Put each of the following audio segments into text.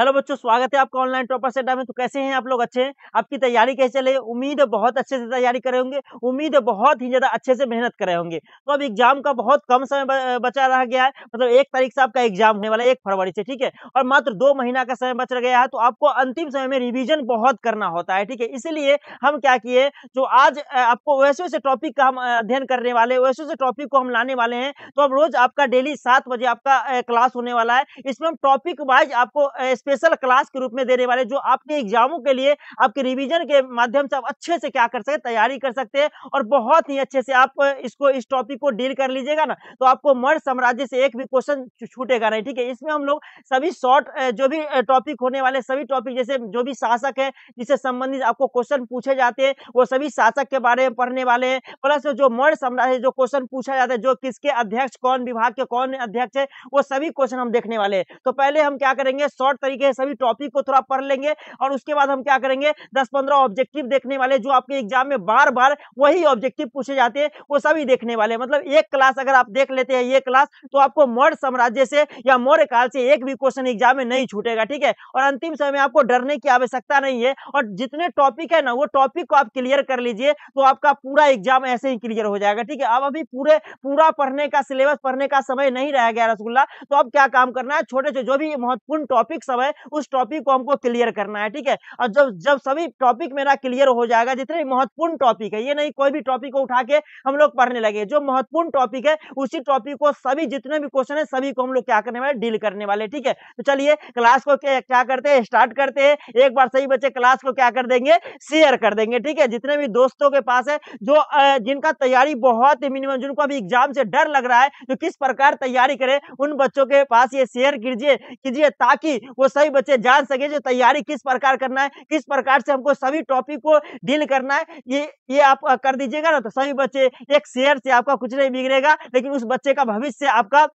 hello बच्चों स्वागत है आपका ऑनलाइन टॉपर से में तो कैसे हैं आप लोग अच्छे हैं आपकी तैयारी कैसे चले उम्मीद बहुत अच्छे से तैयारी करे होंगे उम्मीद बहुत ही ज़्यादा अच्छे से मेहनत करे होंगे तो अब एग्जाम का बहुत कम समय बचा रह गया है मतलब एक तारीख से आपका एग्जाम होने वाला है एक फरवरी से ठीक है और मात्र दो महीना का समय बच गया है तो आपको अंतिम समय में रिविजन बहुत करना होता है ठीक है इसीलिए हम क्या किए जो आज आपको वैसे वैसे टॉपिक का हम अध्ययन करने वाले वैसे वैसे टॉपिक को हम लाने वाले हैं तो अब रोज आपका डेली सात बजे आपका क्लास होने वाला है इसमें हम टॉपिक वाइज आपको स्पेशल क्लास के रूप में देने वाले जो आपके एग्जामों के लिए आपके रिविजन के माध्यम से आप अच्छे से क्या कर सकते तैयारी कर सकते हैं और बहुत ही अच्छे से आप इसको इस टॉपिक को डील कर लीजिएगा ना तो आपको मर्ज साम्राज्य से एक भी क्वेश्चन छूटेगा नहीं ठीक है इसमें हम लोग सभी शॉर्ट जो भी टॉपिक होने वाले सभी टॉपिक जैसे जो भी शासक है जिससे संबंधित आपको क्वेश्चन पूछे जाते हैं वो सभी शासक के बारे में पढ़ने वाले हैं प्लस जो मर्ज साम्राज्य जो क्वेश्चन पूछा जाता है जो किसके अध्यक्ष कौन विभाग के कौन अध्यक्ष है वो सभी क्वेश्चन हम देखने वाले हैं तो पहले हम क्या करेंगे शॉर्ट तरीके तरीके से सभी टॉपिक को थोड़ा पढ़ लेंगे और उसके बाद हम क्या करेंगे दस पंद्रह ऑब्जेक्टिव देखने वाले जो आपके एग्जाम में बार बार वही ऑब्जेक्टिव पूछे जाते हैं वो सभी देखने वाले मतलब एक क्लास अगर आप देख लेते हैं ये क्लास तो आपको मौर्य साम्राज्य से या मौर्य काल से एक भी क्वेश्चन एग्जाम में नहीं छूटेगा ठीक है और अंतिम समय आपको डरने की आवश्यकता नहीं है और जितने टॉपिक है ना वो टॉपिक को आप क्लियर कर लीजिए तो आपका पूरा एग्जाम ऐसे ही क्लियर हो जाएगा ठीक है अब अभी पूरे पूरा पढ़ने का सिलेबस पढ़ने का समय नहीं रह गया रसगुल्ला तो अब क्या काम करना है छोटे छोटे जो भी महत्वपूर्ण टॉपिक सब है उस टॉपिक को हमको क्लियर करना है ठीक है और जब जब सभी टॉपिक मेरा क्लियर हो जाएगा जितने महत्वपूर्ण टॉपिक है ये नहीं कोई भी टॉपिक को उठा के हम लोग पढ़ने लगे जो महत्वपूर्ण टॉपिक है उसी टॉपिक को सभी जितने भी क्वेश्चन है सभी को हम लोग क्या करने वाले डील करने वाले ठीक है तो चलिए क्लास को क्या, क्या करते हैं स्टार्ट करते हैं एक बार सही बच्चे क्लास को क्या कर देंगे शेयर कर देंगे ठीक है जितने भी दोस्तों के पास है जो जिनका तैयारी बहुत ही मिनिमम जिनको अभी एग्जाम से डर लग रहा है जो किस प्रकार तैयारी करे उन बच्चों के पास ये शेयर कीजिए कीजिए ताकि वो सभी बच्चे जान सके जो तैयारी किस प्रकार करना है किस प्रकार से हमको सभी टॉपिक को डील करना है ये ये आप कर दीजिएगा ना तो सभी बच्चे एक शेयर से आपका कुछ नहीं बिगड़ेगा लेकिन उस बच्चे का भविष्य आपका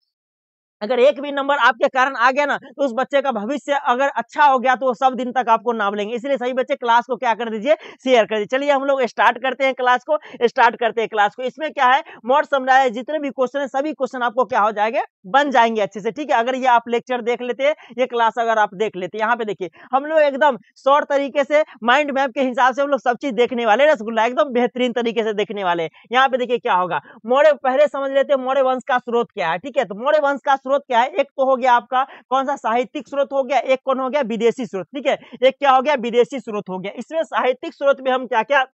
अगर एक भी नंबर आपके कारण आ गया ना तो उस बच्चे का भविष्य अगर अच्छा हो गया तो वो सब दिन तक आपको नाम लेंगे इसलिए सही बच्चे क्लास को क्या कर दीजिए शेयर कर दीजिए चलिए हम लोग स्टार्ट करते हैं क्लास को स्टार्ट करते हैं क्लास को इसमें क्या है मोट समझाया जितने भी क्वेश्चन है सभी क्वेश्चन आपको क्या हो जाएंगे बन जाएंगे अच्छे से ठीक है अगर ये आप लेक्चर देख लेते ये क्लास अगर आप देख लेते यहाँ पे देखिए हम लोग एकदम शॉर्ट तरीके से माइंड मैप के हिसाब से हम लोग सब चीज देखने वाले रसगुल्ला एकदम बेहतरीन तरीके से देखने वाले यहाँ पे देखिए क्या होगा मोड़े पहले समझ लेते हैं मोड़े वंश का स्रोत क्या है ठीक है तो मोड़े वंश का स्रोत क्या है एक तो हो गया आपका कौन सा साहित्यिक स्रोत हो गया एक कौन हो गया विदेशी स्रोत ठीक है एक क्या हो गया विदेशी स्रोत हो गया इसमें साहित्यिक स्रोत में हम क्या क्या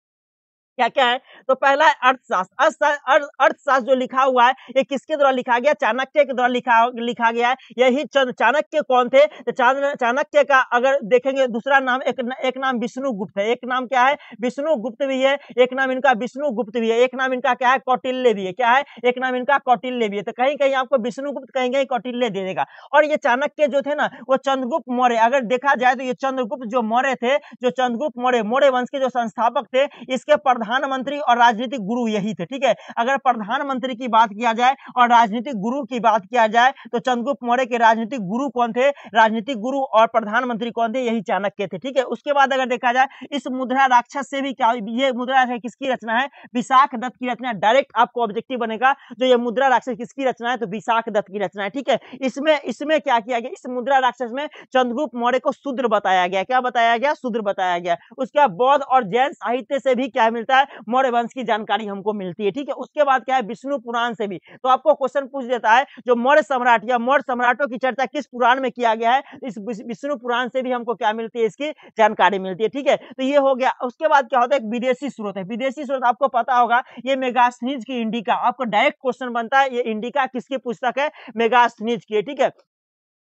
क्या क्या है तो पहला है अर्थशास्त्र अर्थशास्त्र जो लिखा हुआ है ये किसके द्वारा लिखा गया चाणक्य के द्वारा लिखा लिखा गया है यही चाणक्य कौन थे तो चाणक्य का अगर देखेंगे दूसरा नाम एक, एक नाम गुप्त है एक नाम क्या है गुप्त भी है एक नाम इनका विष्णु गुप्त भी है एक नाम इनका क्या है कौटिल्य भी है क्या है एक नाम इनका कौटिल्य भी है तो कहीं कहीं आपको विष्णुगुप्त कहीं कहीं कौटिल्य दे देगा और ये चाणक्य जो थे ना वो चंद्रगुप्त मौर्य अगर देखा जाए तो ये चंद्रगुप्त जो मौर्य थे जो चंद्रगुप्त मौर्य मौर्य वंश के जो संस्थापक थे इसके पर प्रधानमंत्री और राजनीतिक गुरु यही थे ठीक है अगर प्रधानमंत्री की बात किया जाए और राजनीतिक गुरु की बात किया जाए तो चंद्रगुप्त मौर्य के राजनीतिक गुरु कौन थे राजनीतिक गुरु और प्रधानमंत्री कौन थे यही चाणक्य थे ठीक है उसके बाद अगर देखा जाए इस मुद्रा राक्षस से भी क्या ये मुद्रा किसकी रचना है विशाख दत्त की रचना डायरेक्ट आपको ऑब्जेक्टिव बनेगा जो ये मुद्रा राक्षस किसकी रचना है तो विशाख दत्त की रचना है ठीक है इसमें इसमें क्या किया गया इस मुद्रा राक्षस में चंद्रगुप्त मौर्य को शूद्र बताया गया क्या बताया गया शूद्र बताया गया उसके बाद बौद्ध और जैन साहित्य से भी क्या मिलता होता है मौर्य वंश की जानकारी हमको मिलती है ठीक है उसके बाद क्या है विष्णु पुराण से भी तो आपको क्वेश्चन पूछ देता है जो मौर्य सम्राट या मौर्य सम्राटों की चर्चा किस पुराण में किया गया है इस विष्णु पुराण से भी हमको क्या मिलती है इसकी जानकारी मिलती है ठीक है तो ये हो गया उसके बाद क्या होता है विदेशी स्रोत है विदेशी स्रोत आपको पता होगा ये मेगास्थनीज की इंडिका आपको डायरेक्ट क्वेश्चन बनता है ये इंडिका किसकी पुस्तक है मेगास्थनीज की ठीक है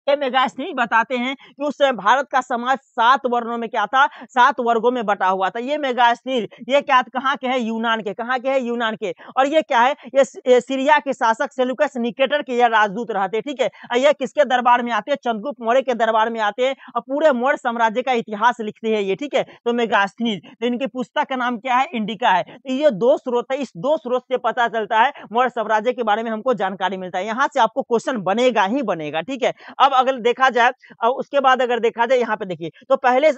एमेगास नहीं बताते हैं कि उस समय भारत का समाज सात वर्णों में क्या था सात वर्गों में बटा हुआ था ये मेगास्थीर ये क्या कहाँ के है यूनान के कहाँ के है यूनान के और ये क्या है ये, ये सीरिया के शासक सेलुकस निकेटर के ये राजदूत रहते ठीक है ये किसके दरबार में आते हैं चंद्रगुप्त मौर्य के दरबार में आते हैं और पूरे मौर्य साम्राज्य का इतिहास लिखते हैं ये ठीक है तो मेगास्थीर तो इनकी पुस्तक का नाम क्या है इंडिका है तो ये दो स्रोत है इस दो स्रोत से पता चलता है मौर्य साम्राज्य के बारे में हमको जानकारी मिलता है यहाँ से आपको क्वेश्चन बनेगा ही बनेगा ठीक है अब अब अगर देखा जाए और उसके बाद अगर देखा जाए यहाँ पे देखिए तो पहले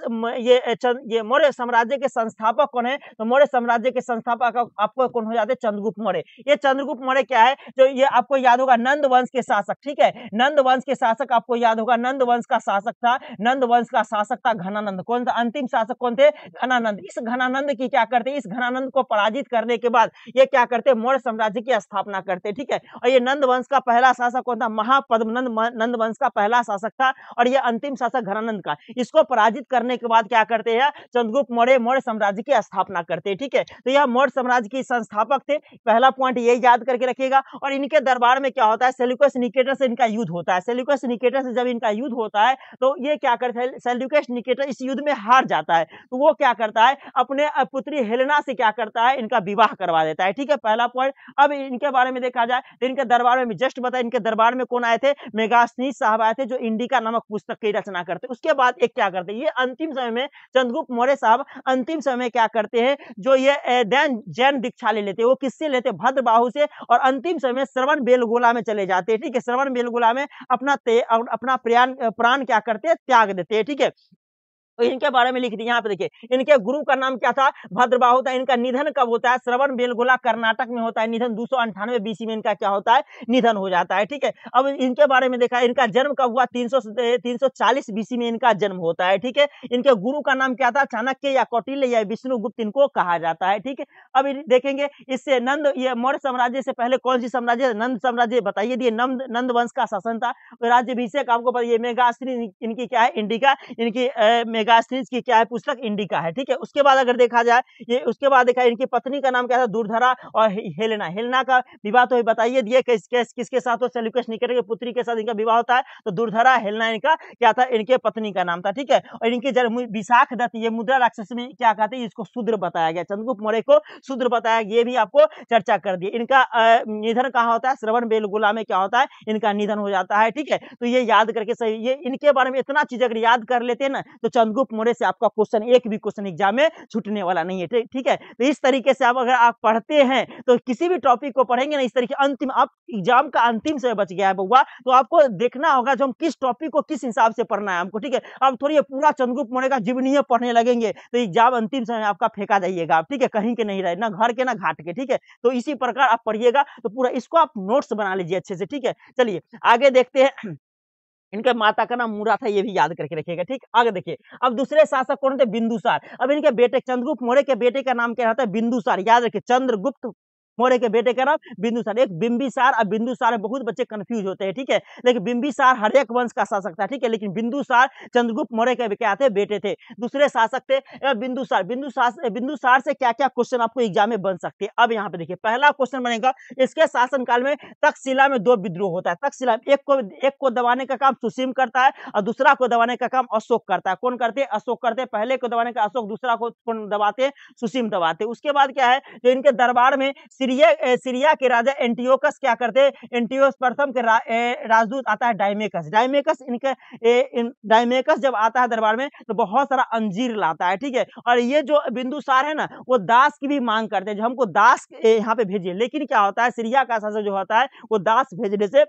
ये ये मौर्य साम्राज्य के संस्थापक कौन है तो मौर्य साम्राज्य के संस्थापक आपको कौन हो जाते हैं चंद्रगुप्त मौर्य ये चंद्रगुप्त मौर्य क्या है जो ये आपको याद होगा नंद वंश के शासक ठीक है नंद वंश के शासक आपको याद होगा नंद वंश का शासक था नंद वंश का शासक था घनानंद कौन था अंतिम शासक कौन थे घनानंद इस घनानंद की क्या करते इस घनानंद को पराजित करने के बाद ये क्या करते मौर्य साम्राज्य की स्थापना करते ठीक है और ये नंद वंश का पहला शासक कौन था महापद्मनंद नंद वंश का पहला शासक था और यह अंतिम शासक घरानंद का इसको पराजित करने के बाद क्या करते हैं चंद्रगुप्त मौर्य मौर्य साम्राज्य की स्थापना करते हैं ठीक है तो यह मौर्य साम्राज्य के संस्थापक थे पहला पॉइंट यही याद करके रखिएगा और इनके दरबार में क्या होता है सेल्यूकस निकेटर से इनका युद्ध होता है सेल्यूकस निकेटर से जब इनका युद्ध होता है तो ये क्या करते हैं सेल्यूकस निकेटर इस युद्ध में हार जाता है तो वो क्या करता है अपने पुत्री हेलेना से क्या करता है इनका विवाह करवा देता है ठीक है पहला पॉइंट अब इनके बारे में देखा जाए तो इनके दरबार में जस्ट बताए इनके दरबार में कौन आए थे मेगासनी साहब आए थे जो इंडिका नामक पुस्तक की रचना करते उसके बाद एक क्या करते ये अंतिम समय में चंद्रगुप्त मौर्य साहब अंतिम समय में क्या करते हैं जो ये दैन जैन दीक्षा ले लेते हैं वो किससे लेते हैं भद्रबाहु से और अंतिम समय में श्रवण बेलगोला में चले जाते हैं ठीक है श्रवण बेलगोला में अपना अपना प्राण क्या करते हैं त्याग देते हैं ठीक है इनके बारे में लिख दी यहाँ पे देखिए इनके गुरु का नाम क्या था भद्रबाहु था इनका निधन कब होता है श्रवण बेलगोला कर्नाटक में होता है निधन दो सौ अंठानवे बीसी में इनका क्या होता है निधन हो जाता है ठीक है अब इनके बारे में देखा इनका जन्म कब हुआ तीन सौ तीन सौ चालीस बीसी में इनका जन्म होता है ठीक है इनके गुरु का नाम क्या था चाणक्य या कौटिल्य या विष्णुगुप्त इनको कहा जाता है ठीक है अब देखेंगे इससे नंद ये मौर्य साम्राज्य से पहले कौन सी साम्राज्य नंद साम्राज्य बताइए दिए नंद नंद वंश का शासन था राज्य अभिषेक आपको पता ये मेघाश्री इनकी क्या है इंडिका इनकी देखा सीरीज की क्या है पुस्तक इंडिका है ठीक है उसके बाद अगर देखा जाए ये उसके बाद देखा इनकी पत्नी का नाम क्या था दूरधरा और हेलेना हेलेना का विवाह तो बताइए दिए किस, किस, किसके साथ हो सेल्यूकस निकट के पुत्री के साथ इनका विवाह होता है तो दूरधरा हेलना इनका क्या था इनके पत्नी का नाम था ठीक है और इनकी जन्म विशाख दत्त ये मुद्रा राक्षस में क्या कहते हैं इसको शूद्र बताया गया चंद्रगुप्त मौर्य को शूद्र बताया ये भी आपको चर्चा कर दी इनका निधन कहाँ होता है श्रवण बेलगुला में क्या होता है इनका निधन हो जाता है ठीक है तो ये याद करके सही ये इनके बारे में इतना चीज अगर याद कर लेते हैं ना तो चंद्र ग्रुप मोरे से आपका क्वेश्चन एक भी क्वेश्चन एग्जाम में छूटने वाला नहीं है ठीक है तो इस तरीके से आप अगर आप पढ़ते हैं तो किसी भी टॉपिक को पढ़ेंगे ना इस तरीके अंतिम आप एग्जाम का अंतिम समय बच गया है बउआ तो आपको देखना होगा जो हम किस टॉपिक को किस हिसाब से पढ़ना है हमको ठीक है अब थोड़ी पूरा चंद्रगुप्त मौर्य का जीवनीय पढ़ने लगेंगे तो एग्जाम अंतिम समय आपका फेंका जाइएगा आप ठीक है कहीं के नहीं रहे ना घर के ना घाट के ठीक है तो इसी प्रकार आप पढ़िएगा तो पूरा इसको आप नोट्स बना लीजिए अच्छे से ठीक है चलिए आगे देखते हैं इनके माता का नाम मूरा था ये भी याद करके रखिएगा ठीक आगे देखिए अब दूसरे शासक कौन थे बिंदुसार अब इनके बेटे चंद्रगुप्त मौर्य के बेटे का नाम क्या रहता है बिंदुसार याद रखिए चंद्रगुप्त मोरे के बेटे कह रहा हूँ बिंदुसार एक बिंबिसार और बिंदुसार में बहुत बच्चे कंफ्यूज होते हैं ठीक है लेकिन बिंबिसार हर एक वंश का शासक था ठीक है लेकिन बिंदुसार चंद्रगुप्त मोरे के क्या थे बेटे थे दूसरे शासक थे बिंदुसार बिंदुसार बिंदुसार से क्या क्या क्वेश्चन आपको एग्जाम में बन सकते हैं अब यहाँ पे देखिए पहला क्वेश्चन बनेगा इसके शासनकाल में तकशिला में दो विद्रोह होता है तकशिला एक को एक को दबाने का काम सुसीम करता है और दूसरा को दबाने का काम अशोक करता है कौन करते हैं अशोक करते हैं पहले को दबाने का अशोक दूसरा को दबाते हैं सुसीम दबाते उसके बाद क्या है जो इनके दरबार में सीरिया सीरिया के राजा एंटीओकस क्या करते हैं एंटीओस प्रथम के रा, राजदूत आता है डायमेकस डायमेकस इनके ए, इन, डायमेकस जब आता है दरबार में तो बहुत सारा अंजीर लाता है ठीक है और ये जो बिंदुसार है ना वो दास की भी मांग करते हैं जो हमको दास यहाँ पे भेजिए लेकिन क्या होता है सीरिया का शासक जो होता है वो दास भेजने से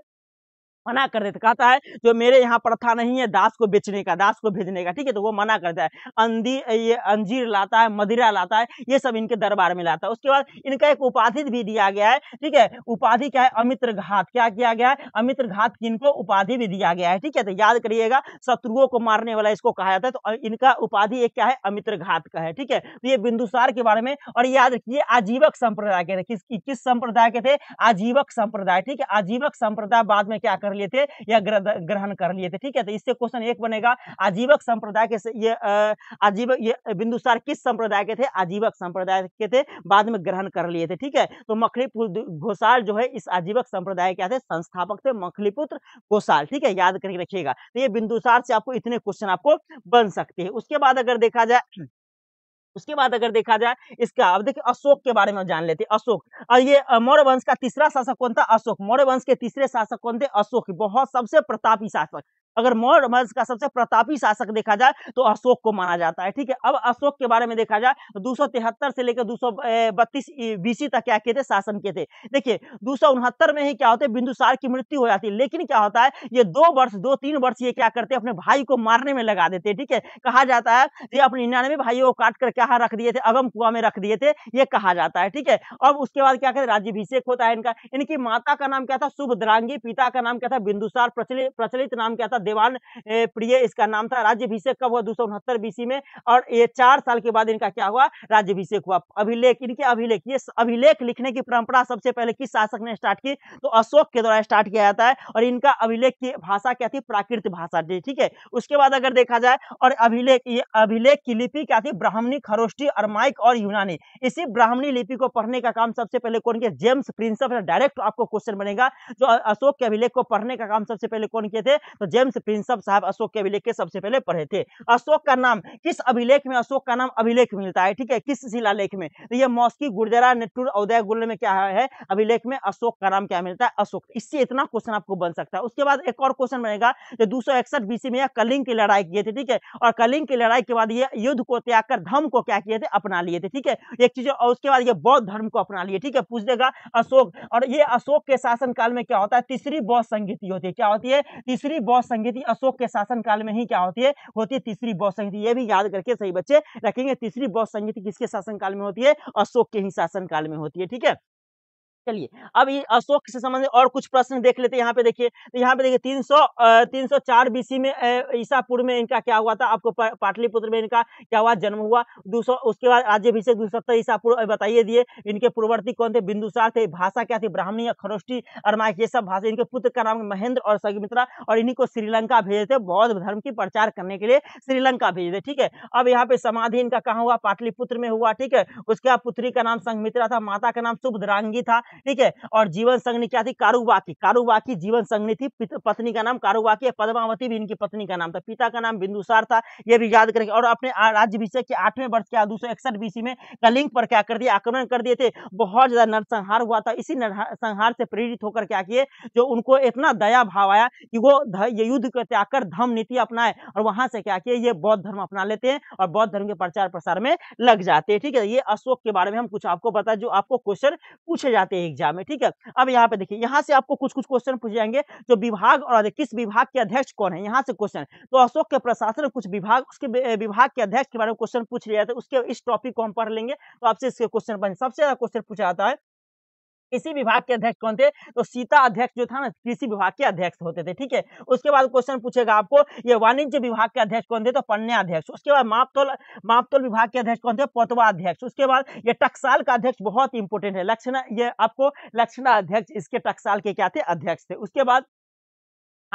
मना कर देता कहता है जो मेरे यहाँ प्रथा नहीं है दास को बेचने का दास को भेजने का ठीक है तो वो मना करता है अंदी ये अंजीर लाता है मदिरा लाता है ये सब इनके दरबार में लाता है उसके बाद इनका एक उपाधि भी दिया गया है ठीक है उपाधि क्या है अमित्र घात क्या किया गया है अमित्र घात इनको उपाधि भी दिया गया है ठीक है तो याद करिएगा शत्रुओं को मारने वाला इसको कहा जाता है तो इनका उपाधि एक क्या है अमित्र घात का है ठीक है तो ये बिंदुसार के बारे में और याद रखिए आजीवक संप्रदाय के थे किस किस संप्रदाय के थे आजीवक संप्रदाय ठीक है आजीवक संप्रदाय बाद में क्या कर लिए थे या ग्रहण कर लिए थे ठीक है तो इससे क्वेश्चन एक बनेगा आजीवक संप्रदाय के ये आजीवक ये बिंदुसार किस संप्रदाय के थे आजीवक संप्रदाय के थे बाद में ग्रहण कर लिए थे ठीक है तो मखलीपुत्र घोषाल जो है इस आजीवक संप्रदाय क्या थे संस्थापक थे मखलीपुत्र घोषाल ठीक है याद करके रखिएगा तो ये बिंदुसार से आपको इतने क्वेश्चन आपको बन सकते हैं उसके बाद अगर देखा जाए उसके बाद अगर देखा जाए इसका अब देखिए अशोक के बारे में जान लेते हैं अशोक और ये मौर्य वंश का तीसरा शासक कौन था अशोक मौर्य वंश के तीसरे शासक कौन थे अशोक बहुत सबसे प्रतापी शासक अगर मौर्य वंश का सबसे प्रतापी शासक देखा जाए तो अशोक को माना जाता है ठीक है अब अशोक के बारे में देखा जाए तो दो सौ तिहत्तर से लेकर दो सौ बत्तीस बीसी तक क्या किए थे शासन किए थे देखिए दो सौ उनहत्तर में ही क्या होते हैं बिंदुसार की मृत्यु हो जाती है लेकिन क्या होता है ये दो वर्ष दो तीन वर्ष ये क्या करते हैं अपने भाई को मारने में लगा देते हैं ठीक है कहा जाता है ये अपने निन्यानवे भाइयों को काट कर क्या रख दिए थे अगम कुआ में रख दिए थे ये कहा जाता है ठीक है अब उसके बाद क्या कहते हैं राज्यभिषेक होता है इनका इनकी माता का नाम क्या था शुभद्रांगी पिता का नाम क्या था बिंदुसार प्रचलित नाम क्या था देवान प्रिय इसका नाम था राज्यभिषेक कब हुआ दो सौ बीसी में और ये चार साल के बाद इनका क्या हुआ राज्यभिषेक हुआ अभिलेख इनके अभिलेख ये अभिलेख लिखने की परंपरा सबसे पहले किस शासक ने स्टार्ट की तो अशोक के द्वारा स्टार्ट किया जाता है और इनका अभिलेख की भाषा क्या थी प्राकृतिक भाषा थी ठीक है उसके बाद अगर देखा जाए और अभिलेख ये अभिलेख की लिपि क्या थी ब्राह्मणी खरोष्टी अरमाइक और यूनानी इसी ब्राह्मणी लिपि को पढ़ने का काम सबसे पहले कौन किया जेम्स प्रिंसप डायरेक्ट आपको क्वेश्चन बनेगा जो अशोक के अभिलेख को पढ़ने का काम सबसे पहले कौन किए थे तो जेम्स से प्रिंसअप साहब अशोक के अभिलेख के सबसे पहले पढ़े थे अशोक का नाम किस अभिलेख में अशोक का नाम अभिलेख मिलता है ठीक है किस शिलालेख में तो यह मौसकी गुर्जरा नेटूर उदय गुल में क्या है अभिलेख में अशोक का नाम क्या मिलता है अशोक इससे इतना क्वेश्चन आपको बन सकता है उसके बाद एक और क्वेश्चन बनेगा जो दो सौ इकसठ बीसी में कलिंग की लड़ाई किए थे ठीक है और कलिंग की लड़ाई के बाद ये युद्ध को त्याग कर धर्म को क्या किए थे अपना लिए थे ठीक है एक चीज और उसके बाद ये बौद्ध धर्म को अपना लिए ठीक है पूछ देगा अशोक और ये अशोक के शासनकाल में क्या होता है तीसरी बौद्ध संगीति होती है क्या होती है तीसरी बौद्ध संगीति संहिता अशोक के शासनकाल में ही क्या होती है होती है तीसरी बौद्ध संहिता ये भी याद करके सही बच्चे रखेंगे तीसरी बौद्ध संहिता किसके शासनकाल में होती है अशोक के ही शासनकाल में होती है ठीक है चलिए अब ये अशोक से संबंधित और कुछ प्रश्न देख लेते हैं यहाँ पे देखिए तो यहाँ पे देखिए तीन सौ तीन सौ चार बीसी में ईसापुर में इनका क्या हुआ था आपको पाटलिपुत्र में इनका क्या हुआ जन्म हुआ दो उसके बाद राज्यभिषेक दो सत्तर ईसापुर बताइए दिए इनके पूर्ववर्ती कौन थे बिंदुसार थे भाषा क्या थी ब्राह्मणी खरोष्टी अरमाइक ये सब भाषा इनके पुत्र का नाम महेंद्र और सगमित्रा और इन्हीं को श्रीलंका भेजे थे बौद्ध धर्म की प्रचार करने के लिए श्रीलंका भेजे थे ठीक है अब यहाँ पे समाधि इनका कहाँ हुआ पाटलिपुत्र में हुआ ठीक है उसके बाद पुत्री का नाम संगमित्रा था माता का नाम सुभद्रांगी था ठीक है और जीवन संगनी क्या थी कारुबाकी कारुबाकी जीवन संगनी थी पत्नी का नाम कारुवाकी पद्मावती भी इनकी पत्नी का नाम था पिता का नाम बिंदुसार था यह भी याद करेंगे और अपने राज्य विषय के आठवें वर्ष के दो सौ बीसी में कलिंग पर क्या कर दिया आक्रमण कर दिए थे बहुत ज्यादा नरसंहार हुआ था इसी नरसंहार से प्रेरित होकर क्या किए जो उनको इतना दया भाव आया कि वो युद्ध को त्याग कर नीति अपनाए और वहां से क्या किए ये बौद्ध धर्म अपना लेते हैं और बौद्ध धर्म के प्रचार प्रसार में लग जाते हैं ठीक है ये अशोक के बारे में हम कुछ आपको बताए जो आपको क्वेश्चन पूछे जाते हैं एग्जाम में ठीक है अब यहाँ पे देखिए यहाँ से आपको कुछ कुछ क्वेश्चन पूछे जाएंगे जो विभाग और किस विभाग के अध्यक्ष कौन है यहाँ से क्वेश्चन तो अशोक के प्रशासन कुछ विभाग उसके विभाग के अध्यक्ष के बारे में क्वेश्चन पूछ लिया जाता है उसके इस टॉपिक को हम पढ़ लेंगे तो आपसे इसके क्वेश्चन बने सबसे ज्यादा क्वेश्चन पूछा जाता है कृषि विभाग के अध्यक्ष कौन थे तो सीता अध्यक्ष जो था ना कृषि विभाग के अध्यक्ष होते थे ठीक है उसके बाद क्वेश्चन पूछेगा आपको ये वाणिज्य विभाग के अध्यक्ष कौन थे तो पन्या अध्यक्ष उसके बाद मापतोल मापतोल विभाग के अध्यक्ष कौन थे पोतवा अध्यक्ष उसके बाद ये टक्साल का अध्यक्ष बहुत इंपोर्टेंट है लक्षणा ये आपको लक्षणा अध्यक्ष इसके टक्साल के क्या थे अध्यक्ष थे उसके बाद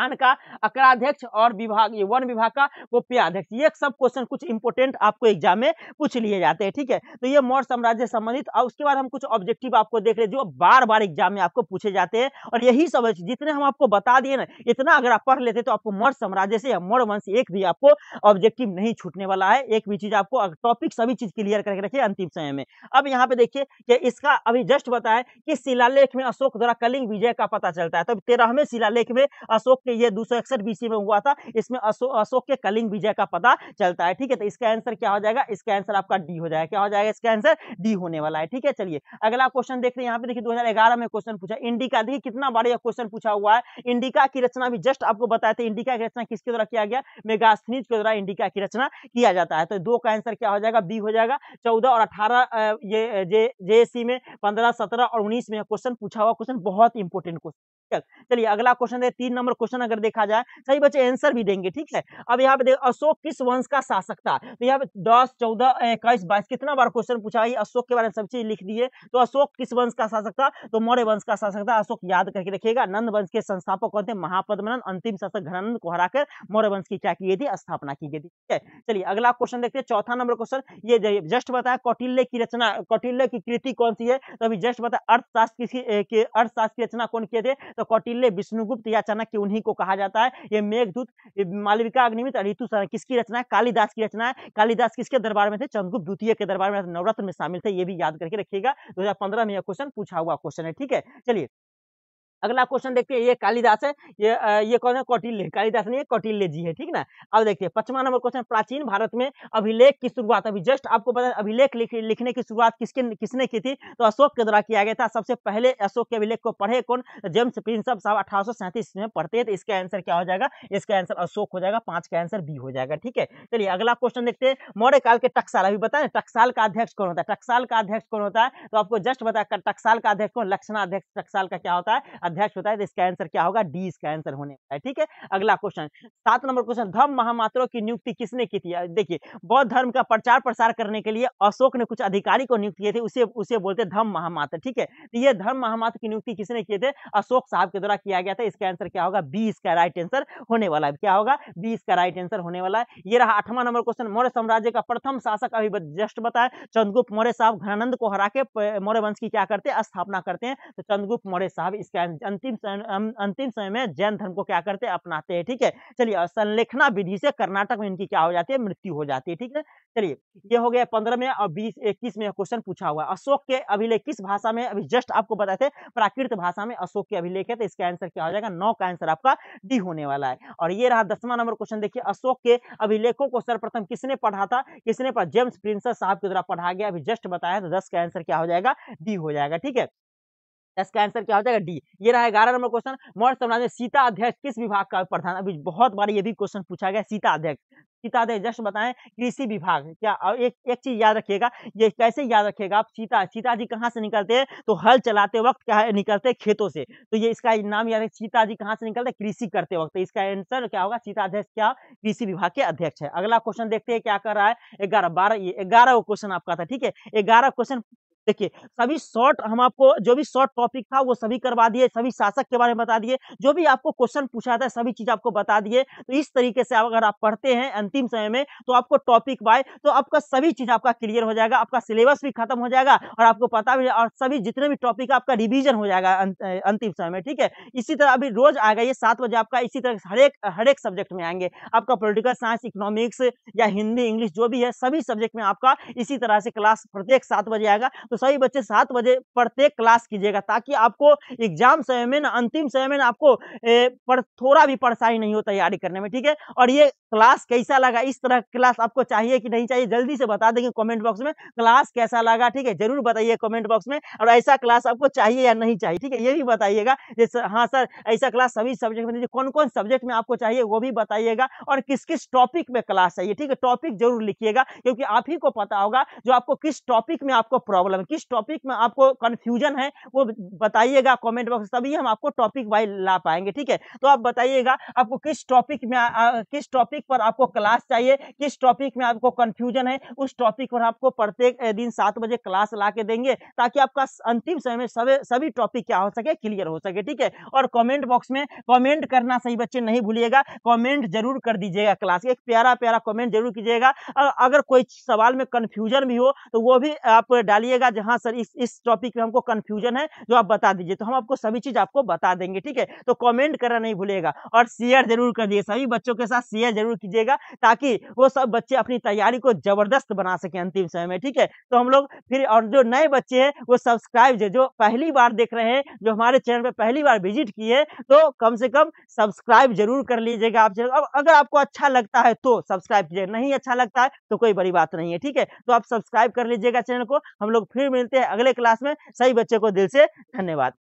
संस्थान का अकराध्यक्ष और विभाग ये वन विभाग का गोप्याध्यक्ष ये सब क्वेश्चन कुछ इंपोर्टेंट आपको एग्जाम में पूछ लिए जाते हैं ठीक है तो ये मौर्य साम्राज्य संबंधित और उसके बाद हम कुछ ऑब्जेक्टिव आपको देख रहे जो बार बार एग्जाम में आपको पूछे जाते हैं और यही सब जितने हम आपको बता दिए ना इतना अगर आप पढ़ लेते तो आपको मौर्य साम्राज्य से या मौर्य वंश एक भी आपको ऑब्जेक्टिव नहीं छूटने वाला है एक भी चीज आपको टॉपिक सभी चीज क्लियर करके रखिए अंतिम समय में अब यहाँ पे देखिए कि इसका अभी जस्ट बताया कि शिलालेख में अशोक द्वारा कलिंग विजय का पता चलता है तब तो तेरहवें शिलालेख में अशोक के ये दो बीसी में हुआ था इसमें अशोक के कलिंग विजय का पता चलता है ठीक है तो इसका आंसर क्या हो जाएगा इसका आंसर आपका डी हो जाएगा क्या हो जाएगा इसका आंसर डी होने वाला है ठीक है चलिए अगला क्वेश्चन देख रहे हैं यहाँ पे देखिए दो में क्वेश्चन पूछा इंडिका देखिए कितना बड़े क्वेश्चन पूछा हुआ है इंडिका की रचना भी जस्ट आपको बताया था इंडिका की रचना किसके द्वारा किया गया मेगास्थनीज के द्वारा इंडिका की रचना किया जाता है तो दो का आंसर क्या हो जाएगा बी हो जाएगा चौदह और अठारह ये जे जेएससी में पंद्रह सत्रह और उन्नीस में क्वेश्चन पूछा हुआ क्वेश्चन बहुत इंपॉर्टेंट क्वेश्चन चलिए अगला क्वेश्चन है तीन नंबर क्वेश्चन अगर देखा जाए सही बच्चे आंसर भी देंगे ठीक है अब यहाँ पे अशोक किस वंश का शासक था तो यहाँ पे दस चौदह इक्कीस बाईस कितना बार क्वेश्चन पूछा है अशोक के बारे में सब चीज लिख दिए तो अशोक किस वंश का शासक था तो मौर्य वंश का शासक था अशोक याद करके रखिएगा नंद वंश के संस्थापक कौन थे महापद्मनंद अंतिम शासक घनानंद को हराकर मौर्य वंश की क्या की गई थी स्थापना की गई थी ठीक है चलिए अगला क्वेश्चन देखते हैं चौथा नंबर क्वेश्चन ये जस्ट बताया कौटिल्य की रचना कौटिल्य की कृति कौन सी है तो अभी जस्ट बताया अर्थशास्त्र की अर्थशास्त्र की रचना कौन किए थे तो तो कौटिल्य विष्णुगुप्त या चाणक्य उन्हीं को कहा जाता है ये मेघदूत मालविका अग्निमित ऋतु किसकी रचना है कालिदास की रचना है कालिदास किसके दरबार में थे चंद्रगुप्त द्वितीय के दरबार में नवरत्न में शामिल थे ये भी याद करके रखिएगा दो में यह क्वेश्चन पूछा हुआ क्वेश्चन है ठीक है चलिए अगला क्वेश्चन देखते हैं ये कालिदास है ये ये कौन है कौटिल्य कालिदास नहीं है कौटिल्य जी है ठीक ना अब देखिए पचवा नंबर क्वेश्चन प्राचीन भारत में अभिलेख की शुरुआत अभी जस्ट आपको पता है अभिलेख लिखने की शुरुआत किसके किसने की थी तो अशोक के द्वारा किया गया था सबसे पहले अशोक के अभिलेख को पढ़े कौन जेम्स प्रिंसअप साहब अठारह में पढ़ते तो इसका आंसर क्या हो जाएगा इसका आंसर अशोक हो जाएगा पांच का आंसर बी हो जाएगा ठीक है चलिए अगला क्वेश्चन देखते हैं मौर्य काल के टक्साल अभी बताए टक्साल का अध्यक्ष कौन होता है टक्साल का अध्यक्ष कौन होता है तो आपको जस्ट बताया टक्साल का अध्यक्ष कौन लक्षणाध्यक्ष टक्साल का क्या होता है अध्यक्ष होता है तो इसका आंसर क्या होगा डी इसका आंसर होने वाला है ठीक है अगला क्वेश्चन सात नंबर क्वेश्चन धर्म महामात्रों की नियुक्ति किसने की थी देखिए बौद्ध धर्म का प्रचार प्रसार करने के लिए अशोक ने कुछ अधिकारी को नियुक्त किए थे उसे उसे बोलते धर्म महामात्र ठीक है तो ये धर्म महामात्र की नियुक्ति किसने किए थे अशोक साहब के द्वारा किया गया था इसका आंसर क्या होगा बी इसका राइट आंसर होने वाला है क्या होगा बी इसका राइट आंसर होने वाला है ये रहा आठवां नंबर क्वेश्चन मौर्य साम्राज्य का प्रथम शासक अभी जस्ट बताए चंद्रगुप्त मौर्य साहब घनानंद को हरा के मौर्य वंश की क्या करते हैं स्थापना करते हैं तो चंद्रगुप्त मौर्य साहब इसका अंतिम अंतिम समय में जैन धर्म को क्या करते हैं अपनाते हैं ठीक है चलिए संलेखना विधि से कर्नाटक में इनकी क्या हो जाती है मृत्यु हो जाती है ठीक है चलिए ये हो गया पंद्रह में और बीस इक्कीस में क्वेश्चन पूछा हुआ अशोक के अभिलेख किस भाषा में अभी जस्ट आपको बताए थे प्राकृत भाषा में अशोक के अभिलेख है तो इसका आंसर क्या हो जाएगा नौ का आंसर आपका डी होने वाला है और ये रहा दसवां नंबर क्वेश्चन देखिए अशोक के अभिलेखों को सर्वप्रथम किसने पढ़ा था किसने पढ़ा जेम्स प्रिंसर साहब के द्वारा पढ़ा गया अभी जस्ट बताया तो दस का आंसर क्या हो जाएगा डी हो जाएगा ठीक है इसका आंसर क्या हो जाएगा डी ये रहा ग्यारह नंबर क्वेश्चन मौर्य साम्राज्य में सीता अध्यक्ष किस विभाग का प्रधान अभी बहुत बार ये भी क्वेश्चन पूछा गया सीता अध्यक्ष सीता अध्यक्ष जस्ट बताएं कृषि विभाग क्या और एक एक चीज याद रखिएगा ये कैसे याद रखिएगा आप सीता सीता जी कहाँ से निकलते हैं तो हल चलाते वक्त क्या निकलते हैं खेतों से तो ये इसका नाम याद है सीता जी कहाँ से निकलते कृषि करते वक्त तो इसका आंसर क्या होगा सीता अध्यक्ष क्या कृषि विभाग के अध्यक्ष है अगला क्वेश्चन देखते हैं क्या कर रहा है ग्यारह बारह ग्यारह क्वेश्चन आपका था ठीक है ग्यारह क्वेश्चन देखिए सभी शॉर्ट हम आपको जो भी शॉर्ट टॉपिक था वो सभी करवा दिए सभी शासक के बारे में बता दिए जो भी आपको क्वेश्चन पूछा था सभी चीज आपको बता दिए तो इस तरीके से अगर आप पढ़ते हैं अंतिम समय में तो आपको टॉपिक वाई तो आपका सभी चीज आपका क्लियर हो जाएगा आपका सिलेबस भी खत्म हो जाएगा और आपको पता भी और सभी जितने भी टॉपिक आपका रिविजन हो जाएगा अं, अंतिम समय में ठीक है इसी तरह अभी रोज आ गए सात बजे आपका इसी तरह हर एक हर एक सब्जेक्ट में आएंगे आपका पोलिटिकल साइंस इकोनॉमिक्स या हिंदी इंग्लिश जो भी है सभी सब्जेक्ट में आपका इसी तरह से क्लास प्रत्येक सात बजे आएगा तो सभी बच्चे सात बजे प्रत्येक क्लास कीजिएगा ताकि आपको एग्जाम समय में ना अंतिम समय में ना आपको थोड़ा भी परेशानी नहीं हो तैयारी करने में ठीक है और ये क्लास कैसा लगा इस तरह क्लास आपको चाहिए कि नहीं चाहिए जल्दी से बता देंगे कॉमेंट बॉक्स में क्लास कैसा लगा ठीक है जरूर बताइए कॉमेंट बॉक्स में और ऐसा क्लास आपको चाहिए या नहीं चाहिए ठीक है ये भी बताइएगा जैसे हाँ सर ऐसा क्लास सभी सब्जेक्ट में कौन कौन सब्जेक्ट में आपको चाहिए वो भी बताइएगा और किस किस टॉपिक में क्लास चाहिए ठीक है टॉपिक जरूर लिखिएगा क्योंकि आप ही को पता होगा जो आपको किस टॉपिक में आपको प्रॉब्लम में मतलब किस टॉपिक में आपको कन्फ्यूजन है वो बताइएगा कॉमेंट बॉक्स तभी हम आपको टॉपिक वाइज ला पाएंगे ठीक है तो आप बताइएगा आपको किस टॉपिक में आ, किस टॉपिक पर आपको क्लास चाहिए किस टॉपिक में आपको कन्फ्यूजन है उस टॉपिक पर आपको प्रत्येक दिन सात बजे क्लास ला के देंगे ताकि आपका अंतिम समय में सभी सभी टॉपिक क्या हो सके क्लियर हो सके ठीक है और कॉमेंट बॉक्स में कॉमेंट करना सही बच्चे नहीं भूलिएगा कॉमेंट जरूर कर दीजिएगा क्लास एक प्यारा प्यारा कॉमेंट जरूर कीजिएगा अगर कोई सवाल में कन्फ्यूजन भी हो तो वो भी आप डालिएगा आज हाँ सर इस इस टॉपिक में हमको कंफ्यूजन है जो आप बता दीजिए तो हम आपको सभी चीज आपको बता देंगे ठीक है तो कमेंट करना नहीं भूलेगा और शेयर जरूर कर दिए सभी बच्चों के साथ शेयर जरूर कीजिएगा ताकि वो सब बच्चे अपनी तैयारी को जबरदस्त बना सके अंतिम समय में ठीक है तो हम लोग फिर और जो नए बच्चे हैं वो सब्सक्राइब जो पहली बार देख रहे हैं जो हमारे चैनल पर पहली बार विजिट किए तो कम से कम सब्सक्राइब जरूर कर लीजिएगा आप अब अगर आपको अच्छा लगता है तो सब्सक्राइब कीजिए नहीं अच्छा लगता है तो कोई बड़ी बात नहीं है ठीक है तो आप सब्सक्राइब कर लीजिएगा चैनल को हम लोग फिर फिर मिलते हैं अगले क्लास में सही बच्चे को दिल से धन्यवाद